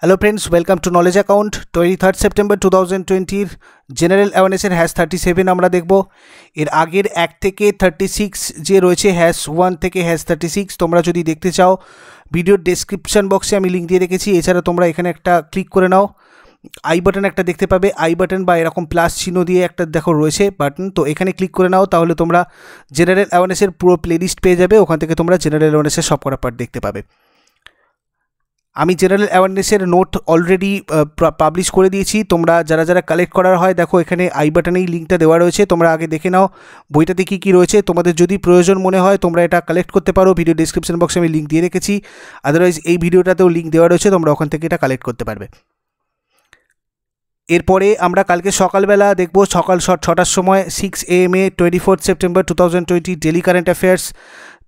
Hello friends welcome to knowledge account twenty third September two thousand টোয়েন্টির general অ্যাওয়ারনেসের hash thirty seven আমরা দেখব এর আগের এক থেকে থার্টি সিক্স যে রয়েছে হ্যাশ ওয়ান থেকে হ্যাশ থার্টি সিক্স তোমরা যদি দেখতে চাও ভিডিওর ডেসক্রিপশান বক্সে আমি লিঙ্ক দিয়ে রেখেছি এছাড়া তোমরা এখানে একটা ক্লিক করে নাও আই বাটন একটা দেখতে পাবে আই বাটন বা এরকম প্লাস চিহ্ন দিয়ে একটা দেখো রয়েছে বাটন তো এখানে ক্লিক করে নাও তাহলে তোমরা জেনারেল অ্যাওয়ারনেসের পুরো প্লে লিস্ট পেয়ে যাবে ওখান থেকে তোমরা জেনারেল অ্যাওয়ারনেসের সব করা পার্ট দেখতে পাবে আমি জেনারেল অ্যাওয়ারনেসের নোট অলরেডি পাবলিশ করে দিয়েছি তোমরা যারা যারা কালেক্ট করার হয় দেখো এখানে আই বাটনেই লিঙ্কটা দেওয়া রয়েছে তোমরা আগে দেখে নাও বইটাতে কী কী রয়েছে তোমাদের যদি প্রয়োজন মনে হয় তোমরা এটা কালেক্ট করতে পারো ভিডিও ডিসক্রিপশন বক্সে আমি লিঙ্ক দিয়ে রেখেছি আদারওয়াইজ এই ভিডিওটাতেও লিঙ্ক দেওয়া রয়েছে তোমরা ওখান থেকে এটা কালেক্ট করতে পারবে এরপরে আমরা কালকে সকালবেলা দেখব সকাল ছটার সময় সিক্স এ এম এ twenty fourth September two thousand twenty daily current affairs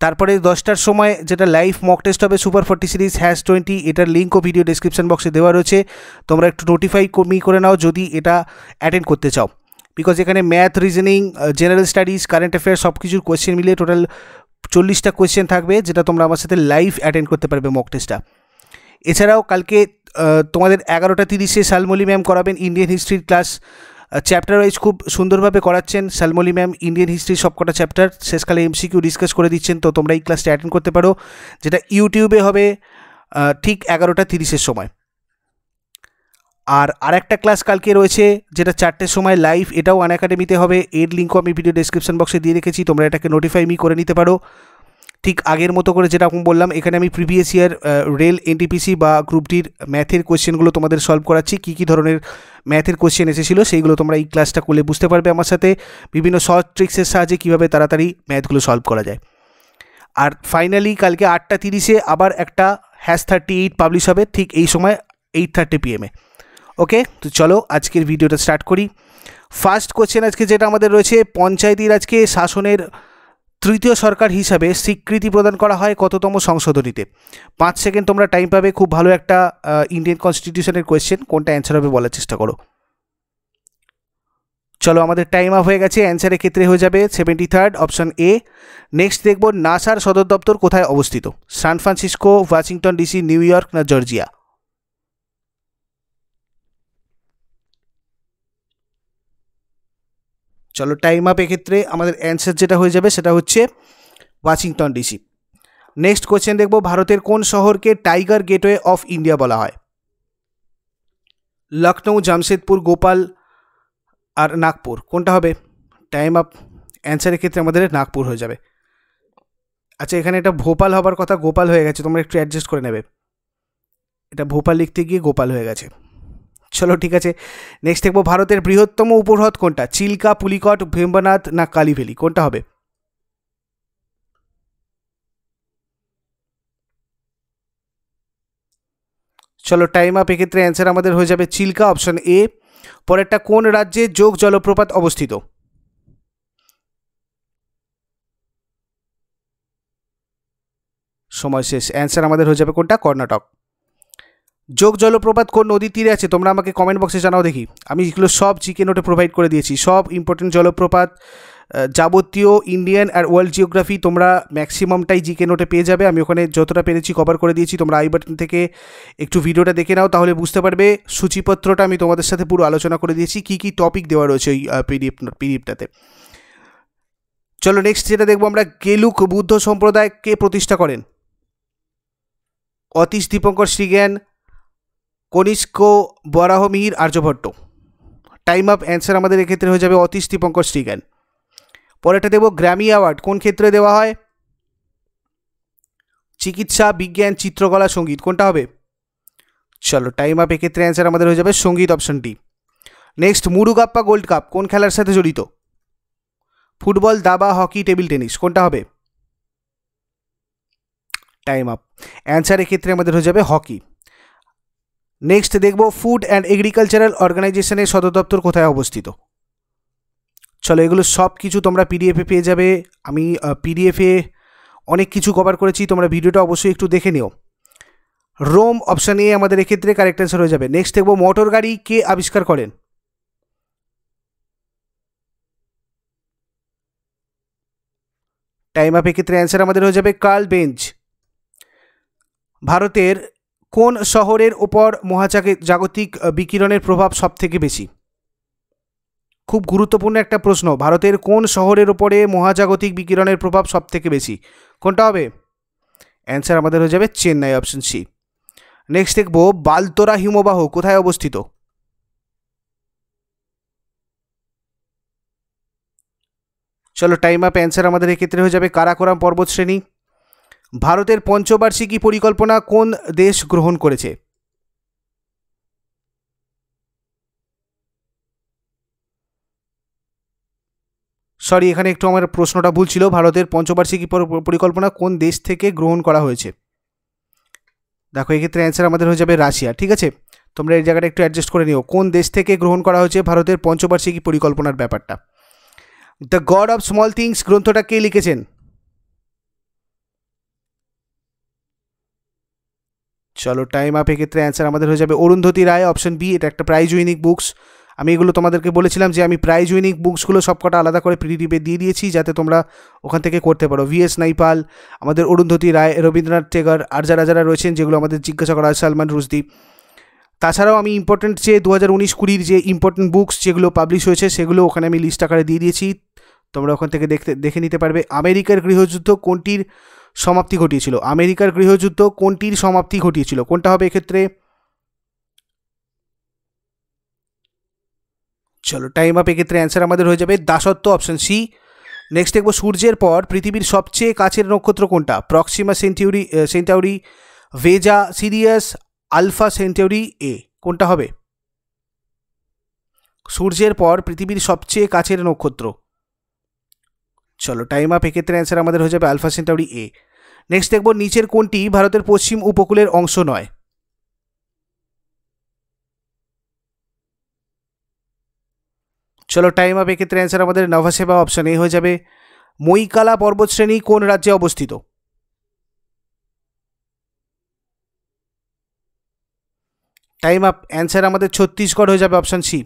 তারপরে দশটার সময় যেটা লাইভ মক টেস্ট হবে super forty series hash twenty এটার লিঙ্কও ভিডিও ডিসক্রিপশান বক্সে দেওয়া রয়েছে তোমরা একটু নোটিফাই কমি করে নাও যদি এটা অ্যাটেন্ড করতে চাও বিকজ এখানে math reasoning general studies current affair সব কিছুর কোয়েশ্চেন মিলে টোটাল চল্লিশটা কোয়েশ্চেন থাকবে যেটা তোমরা আমার সাথে লাইভ অ্যাটেন্ড করতে পারবে মক টেস্টটা এছাড়াও কালকে তোমাদের এগারোটা তিরিশে শালমলি ম্যাম করাবেন ইন্ডিয়ান হিস্ট্রির ক্লাস চ্যাপ্টার ওয়াইজ খুব সুন্দরভাবে করাচ্ছেন সালমলি ম্যাম ইন্ডিয়ান হিস্ট্রির সবকটা চ্যাপ্টার শেষকালে এমসিকিউ ডিসকাস করে দিচ্ছেন তো তোমরা এই ক্লাসটা অ্যাটেন্ড করতে পারো যেটা ইউটিউবে হবে ঠিক এগারোটা তিরিশের সময় আর আরেকটা ক্লাস কালকে রয়েছে যেটা চারটের সময় লাইভ এটাও আন একাডেমিতে হবে এর লিঙ্কও আমি ভিডিও ডিসক্রিপশন বক্সে দিয়ে রেখেছি তোমরা এটাকে নোটিফাই মি করে নিতে পারো ঠিক আগের মতো করে যেরকম বললাম এখানে আমি প্রিভিয়াস ইয়ার রেল এনটিপিসি বা গ্রুপটির ম্যাথের কোয়েশ্চেনগুলো তোমাদের সলভ করাচ্ছি কী কী ধরনের ম্যাথের কোয়েশ্চেন এসেছিলো সেইগুলো তোমরা এই ক্লাসটা করলে বুঝতে পারবে আমার সাথে বিভিন্ন শর্ট ট্রিক্সের সাহায্যে কীভাবে তাড়াতাড়ি ম্যাথগুলো সলভ করা যায় আর ফাইনালি কালকে আটটা তিরিশে আবার একটা হ্যাশ থার্টি এইট পাবলিশ হবে ঠিক এই সময় এইট থার্টি পিএমে ওকে তো চলো আজকের ভিডিওটা স্টার্ট করি ফার্স্ট কোশ্চেন আজকে যেটা আমাদের রয়েছে পঞ্চায়েতির আজকে শাসনের তৃতীয় সরকার হিসাবে স্বীকৃতি প্রদান করা হয় কততম সংশোধনীতে পাঁচ সেকেন্ড তোমরা টাইম পাবে খুব ভালো একটা ইন্ডিয়ান কনস্টিটিউশনের কোয়েশ্চেন কোনটা অ্যান্সার হবে বলার চেষ্টা করো চলো আমাদের টাইম আপ হয়ে গেছে অ্যান্সারের ক্ষেত্রে হয়ে যাবে seventy third option A next দেখব নাসার সদর দপ্তর কোথায় অবস্থিত San Francisco Washington DC New York না জর্জিয়া চলো টাইম আপ এক্ষেত্রে আমাদের অ্যান্সার যেটা হয়ে যাবে সেটা হচ্ছে ওয়াশিংটন ডিসি নেক্সট কোয়েশ্চেন দেখব ভারতের কোন শহরকে টাইগার গেটওয়ে অফ ইন্ডিয়া বলা হয় লখনৌ জামশেদপুর গোপাল আর নাগপুর কোনটা হবে টাইম আপ অ্যান্সারের ক্ষেত্রে আমাদের নাগপুর হয়ে যাবে আচ্ছা এখানে এটা ভোপাল হবার কথা গোপাল হয়ে গেছে তোমরা একটু অ্যাডজাস্ট করে নেবে এটা ভোপাল লিখতে গিয়ে গোপাল হয়ে গেছে চলো ঠিক আছে নেক্সট দেখবো ভারতের বৃহত্তম উপহ্রদ কোনটা চিল্কা পুলিকট ভেম্বনাথ না কালীভেলি কোনটা হবে চলো টাইম আপ এক্ষেত্রে অ্যান্সার আমাদের হয়ে যাবে চিল্কা অপশন এ পরেরটা কোন রাজ্যে যোগ জলপ্রপাত অবস্থিত সময় শেষ অ্যান্সার আমাদের হয়ে যাবে কোনটা কর্ণাটক যোগ জলপ্রপাত কোন নদীর তীরে আছে তোমরা আমাকে কমেন্ট বক্সে জানাও দেখি আমি এগুলো সব জিকে নোটে প্রোভাইড করে দিয়েছি সব ইম্পর্টেন্ট জলপ্রপাত যাবতীয় ইন্ডিয়ান আর ওয়ার্ল্ড জিওগ্রাফি তোমরা ম্যাক্সিমামটাই জিকে নোটে পেয়ে যাবে আমি ওখানে যতটা পেরেছি কভার করে দিয়েছি তোমরা আই বাটন থেকে একটু ভিডিওটা দেখে নাও তাহলে বুঝতে পারবে সূচিপত্রটা আমি তোমাদের সাথে পুরো আলোচনা করে দিয়েছি কি কি টপিক দেওয়া রয়েছে ওই পিডিএফ পিডিএফটাতে চলো নেক্সট যেটা দেখবো আমরা গেলুক বুদ্ধ সম্প্রদায় কে প্রতিষ্ঠা করেন Atish Dipankar Srijnan Kanishka Varahamihira Aryabhata time up answer আমাদের এক্ষেত্রে হয়ে যাবে অতীশ দীপঙ্কর শ্রীজ্ঞান পরেরটা দেব গ্র্যামি অ্যাওয়ার্ড কোন ক্ষেত্রে দেওয়া হয় চিকিৎসা বিজ্ঞান চিত্রকলা সঙ্গীত কোনটা হবে চলো টাইম আপ এক্ষেত্রে অ্যান্সার আমাদের হয়ে যাবে সঙ্গীত অপশনটি নেক্সট মুরুগাপ্পা গোল্ড কাপ কোন খেলার সাথে জড়িত ফুটবল দাবা হকি টেবিল টেনিস কোনটা হবে টাইম আপ অ্যান্সার এক্ষেত্রে আমাদের হয়ে যাবে হকি নেক্সট দেখব ফুড অ্যান্ড এগ্রিকালচারাল অর্গানাইজেশনের সদর দপ্তর কোথায় অবস্থিত চলো এগুলো সব কিছু তোমরা পিডিএফে পেয়ে যাবে আমি পিডিএফে অনেক কিছু কভার করেছি তোমরা ভিডিওটা অবশ্যই একটু দেখে নিও রোম অপশান এ আমাদের এক্ষেত্রে কারেক্ট অ্যান্সার হয়ে যাবে নেক্সট দেখব মোটর গাড়ি কে আবিষ্কার করেন টাইম আপ এক্ষেত্রে অ্যান্সার আমাদের হয়ে যাবে কার্ল বেঞ্চ ভারতের কোন শহরের ওপর জাগতিক বিকিরণের প্রভাব সব থেকে বেশি খুব গুরুত্বপূর্ণ একটা প্রশ্ন ভারতের কোন শহরের ওপরে মহাজাগতিক বিকিরণের প্রভাব সব থেকে বেশি কোনটা হবে অ্যান্সার আমাদের হয়ে যাবে চেন্নাই অপশন সি নেক্সট দেখব বালতোরা হিমবাহ কোথায় অবস্থিত চলো টাইম আপ অ্যান্সার আমাদের এক্ষেত্রে হয়ে যাবে কারাকোরাম পর্বতশ্রেণী ভারতের পঞ্চবার্ষিকী পরিকল্পনা কোন দেশ গ্রহণ করেছে সরি এখানে একটু আমার প্রশ্নটা ভুল ছিল ভারতের পঞ্চবার্ষিকী পরিকল্পনা কোন দেশ থেকে গ্রহণ করা হয়েছে দেখো এক্ষেত্রে অ্যান্সার আমাদের হয়ে যাবে রাশিয়া ঠিক আছে তোমরা এই জায়গাটা একটু অ্যাডজাস্ট করে নিও কোন দেশ থেকে গ্রহণ করা হয়েছে ভারতের পঞ্চবার্ষিকী পরিকল্পনার ব্যাপারটা the God of Small Things গ্রন্থটা কে লিখেছেন চলো টাইম আপ এক্ষেত্রে অ্যান্সার আমাদের হয়ে যাবে অরুন্ধতী রায় অপশন বি এটা একটা প্রাইজ ইউনিক বুকস আমি এগুলো তোমাদেরকে বলেছিলাম যে আমি প্রাইজ উইনিং বুকসগুলো সবকটা আলাদা করে পিডিডিপে দিয়ে দিয়েছি যাতে তোমরা ওখান থেকে করতে পারো ভিএস নাইপাল আমাদের অরুন্ধতী রায় রবীন্দ্রনাথ টেগর আর যারা যারা রয়েছেন যেগুলো আমাদের জিজ্ঞাসা করা হয় সালমান রুশদি তাছাড়াও আমি ইম্পর্টেন্ট যে দু হাজার উনিশ কুড়ির যে ইম্পর্টেন্ট বুকস যেগুলো পাবলিশ হয়েছে সেগুলো ওখানে আমি লিস্ট আকারে দিয়ে দিয়েছি তোমরা ওখান থেকে দেখতে দেখে নিতে পারবে আমেরিকার গৃহযুদ্ধ কোনটির সমাপ্তি ঘটিয়েছিল আমেরিকার গৃহযুদ্ধ কোনটির সমাপ্তি ঘটিয়েছিল কোনটা হবে এক্ষেত্রে চলো টাইম আপ এক্ষেত্রে অ্যান্সার আমাদের হয়ে যাবে দাসত্ব অপশন সি নেক্সট দেখবো সূর্যের পর পৃথিবীর সবচেয়ে কাছের নক্ষত্র কোনটা Proxima Centauri Centauri Vega Sirius Alpha Centauri এ কোনটা হবে সূর্যের পর পৃথিবীর সবচেয়ে কাছের নক্ষত্র চলো টাইম আপ এক্ষেত্রে অ্যান্সার আমাদের হয়ে যাবে আলফা সেন্টাউরি এ নেক্সট দেখব নিচের কোনটি ভারতের পশ্চিম উপকূলের অংশ নয় চলো টাইম আপ এক্ষেত্রে অ্যান্সার আমাদের নভাসেবা অপশন এ হয়ে যাবে মৈকালা পর্বতশ্রেণী কোন রাজ্যে অবস্থিত টাইম আপ অ্যান্সার আমাদের ছত্তিশগড় হয়ে যাবে অপশন সি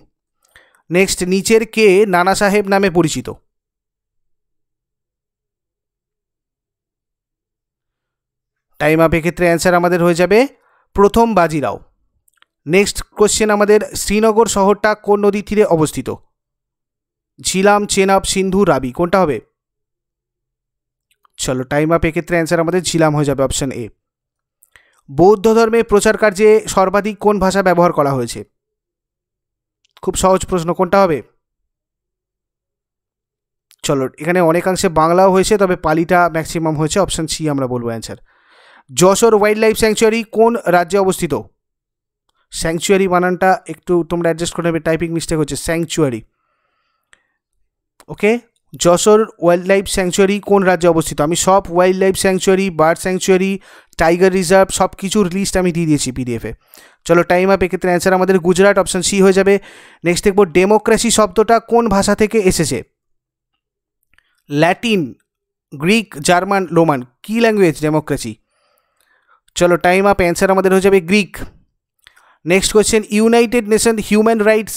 নেক্সট নিচের কে নানা সাহেব নামে পরিচিত টাইম আপ এক্ষেত্রে অ্যান্সার আমাদের হয়ে যাবে প্রথম বাজিরাও নেক্সট কোশ্চেন আমাদের শ্রীনগর শহরটা কোন নদীর তীরে অবস্থিত ঝিলাম চেনাব সিন্ধু রাবি কোনটা হবে চলো টাইম আপ এক্ষেত্রে অ্যান্সার আমাদের ঝিলাম হয়ে যাবে অপশান এ বৌদ্ধ ধর্মে প্রচার কার্যে সর্বাধিক কোন ভাষা ব্যবহার করা হয়েছে খুব সহজ প্রশ্ন কোনটা হবে চলো এখানে অনেকাংশে বাংলাও হয়েছে তবে পালিটা ম্যাক্সিমাম হয়েছে অপশান সি আমরা বলবো answer Jessore wildlife sanctuary কোন রাজ্যে অবস্থিত স্যাংচুয়ারি বানানটা একটু তোমরা অ্যাডজাস্ট করে নেবে টাইপিং মিস্টেক হচ্ছে sanctuary okay Jessore wildlife sanctuary কোন রাজ্যে অবস্থিত আমি সব wildlife sanctuary bird sanctuary tiger reserve সব কিছুর লিস্ট আমি দিয়ে দিয়েছি পিডিএফে চলো টাইম আপ এক্ষেত্রে অ্যান্সার আমাদের গুজরাট অপশান সি হয়ে যাবে নেক্সট দেখবো ডেমোক্রেসি শব্দটা কোন ভাষা থেকে এসেছে ল্যাটিন গ্রিক জার্মান রোমান কী ল্যাঙ্গুয়েজ ডেমোক্রেসি চলো টাইম আপ অ্যান্সার আমাদের হয়ে যাবে Greek next question United Nation human rights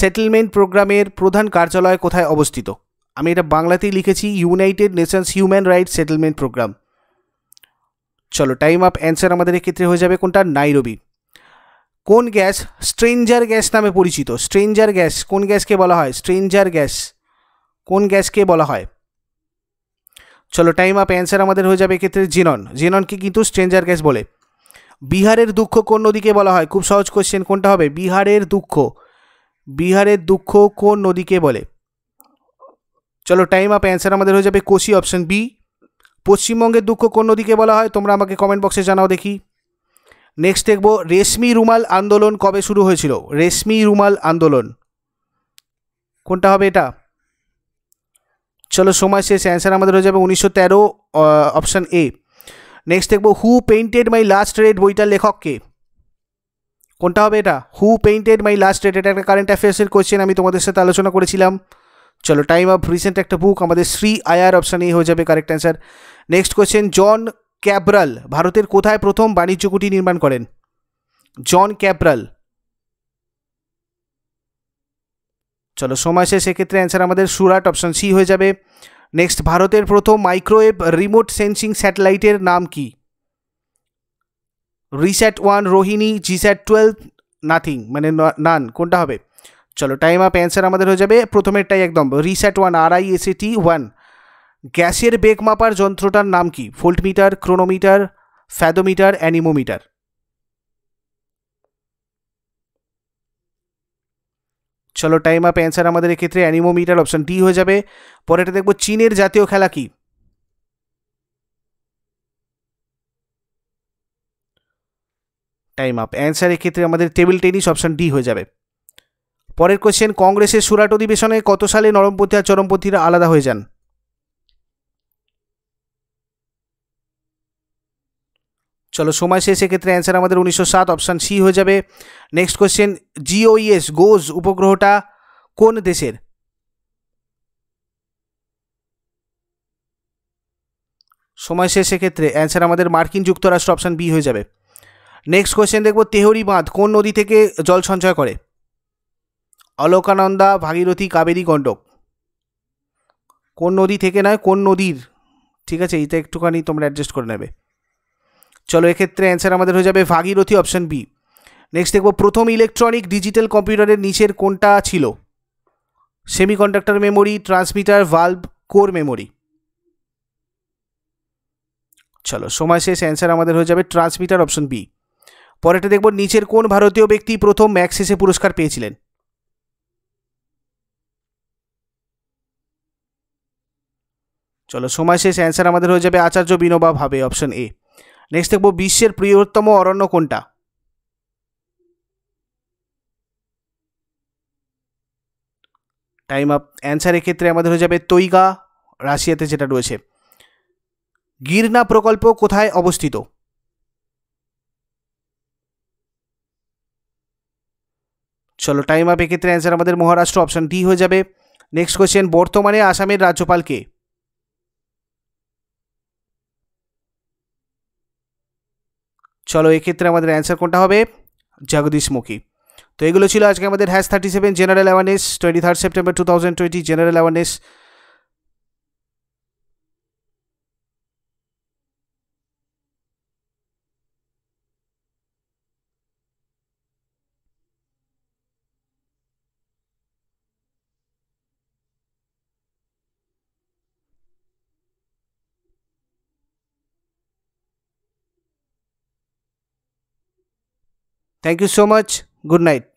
settlement প্রোগ্রামের প্রধান কার্যালয় কোথায় অবস্থিত আমি এটা বাংলাতেই লিখেছি United Nations human rights settlement programme চলো টাইম আপ অ্যান্সার আমাদের এক্ষেত্রে হয়ে যাবে কোনটা নাইরবি কোন গ্যাস স্ট্রেঞ্জার গ্যাস নামে পরিচিত স্ট্রেঞ্জার গ্যাস কোন গ্যাসকে বলা হয় স্ট্রেঞ্জার গ্যাস কোন গ্যাসকে বলা হয় চলো টাইম আপ অ্যান্সার আমাদের হয়ে যাবে এক্ষেত্রে জিনন জিননকে কিন্তু স্ট্রেঞ্জার গ্যাস বলে বিহারের দুঃখ কোন নদীকে বলা হয় খুব সহজ কোশ্চেন কোনটা হবে বিহারের দুঃখ বিহারের দুঃখ কোন নদীকে বলে চলো টাইম আপ অ্যান্সার আমাদের হয়ে যাবে কোশি অপশন বি পশ্চিমবঙ্গের দুঃখ কোন নদীকে বলা হয় তোমরা আমাকে কমেন্ট বক্সে জানাও দেখি নেক্সট দেখব রেশমি রুমাল আন্দোলন কবে শুরু হয়েছিল রেশমি রুমাল আন্দোলন কোনটা হবে এটা চলো সময় শেষ অ্যান্সার আমাদের হয়ে যাবে উনিশশো তেরো অপশান এ নেক্সট দেখবো who painted my lust red বইটার লেখককে কোনটা হবে এটা who painted my lust red এটা একটা কারেন্ট অ্যাফেয়ার্সের কোয়েশ্চেন আমি তোমাদের সাথে আলোচনা করেছিলাম চলো টাইম অফ রিসেন্ট একটা বুক আমাদের শ্রী আয়ার অপশান এ হয়ে যাবে correct answer next question John Cabral ভারতের কোথায় প্রথম বাণিজ্য কুটি নির্মাণ করেন জন ক্যাবরাল চলো সময় শেষ সেক্ষেত্রে অ্যান্সার আমাদের সুরাট অপশান সি হয়ে যাবে নেক্সট ভারতের প্রথম মাইক্রোওয়েভ রিমোট সেন্সিং স্যাটেলাইটের নাম কি RISAT one Rohini GSAT twelve nothing মানে নান কোনটা হবে চলো টাইম আপ অ্যান্সার আমাদের হয়ে যাবে প্রথমেরটাই একদম RISAT one R I S A T one গ্যাসের বেগ মাপার যন্ত্রটার নাম কি ফোল্টমিটার ক্রোনোমিটার ফ্যাদোমিটার অ্যানিমোমিটার চলো টাইম আপ অ্যান্সার আমাদের এক্ষেত্রে অ্যানিমোমিটার অপশান ডি হয়ে যাবে পরেটা দেখব চীনের জাতীয় খেলা কি টাইম আপ অ্যান্সার এক্ষেত্রে আমাদের টেবিল টেনিস অপশান ডি হয়ে যাবে পরের কোয়েশ্চেন কংগ্রেসের সুরাট অধিবেশনে কত সালে নরমপন্থী আর চরমপন্থীরা আলাদা হয়ে যান চলো সময় শেষ এক্ষেত্রে অ্যান্সার আমাদের উনিশশো সাত অপশান সি হয়ে যাবে নেক্সট কোয়েশ্চেন জিওইএস গোজ উপগ্রহটা কোন দেশের সময় শেষ এক্ষেত্রে অ্যান্সার আমাদের মার্কিন যুক্তরাষ্ট্র অপশান বি হয়ে যাবে নেক্সট কোয়েশ্চেন দেখব তেহরি বাঁধ কোন নদী থেকে জল সঞ্চয় করে অলোকানন্দা ভাগীরথী কাবেরী গণ্ডক কোন নদী থেকে নয় কোন নদীর ঠিক আছে এটা একটুখানি তোমরা অ্যাডজাস্ট করে নেবে চলো এক্ষেত্রে অ্যান্সার আমাদের হয়ে যাবে ভাগীরথী অপশান বি নেক্সট দেখব প্রথম ইলেকট্রনিক ডিজিটাল কম্পিউটারের নিচের কোনটা ছিল semiconductor memory transmitter valve core memory চলো সময় শেষ অ্যান্সার আমাদের হয়ে যাবে ট্রান্সমিটার অপশন বি পরেরটা দেখব নিচের কোন ভারতীয় ব্যক্তি প্রথম ম্যাক্সেসে পুরস্কার পেয়েছিলেন চলো সময় শেষ অ্যান্সার আমাদের হয়ে যাবে আচার্য বিনোবা ভাবে অপশন এ নেক্সট দেখব বিশ্বের বৃহত্তম অরণ্য কোনটা টাইম আপ অ্যান্সারের ক্ষেত্রে আমাদের হয়ে যাবে তৈগা রাশিয়াতে যেটা রয়েছে গিরনা প্রকল্প কোথায় অবস্থিত চলো টাইম আপ এক্ষেত্রে অ্যান্সার আমাদের মহারাষ্ট্র অপশান ডি হয়ে যাবে নেক্সট কোয়েশ্চেন বর্তমানে আসামের রাজ্যপাল কে চলো এক্ষেত্রে আমাদের অ্যান্সার কোনটা হবে জগদীশ মুখী তো এগুলো ছিল আজকে আমাদের hash thirty seven general awareness twenty third September two thousand twenty general awareness Thank you so much. Good night.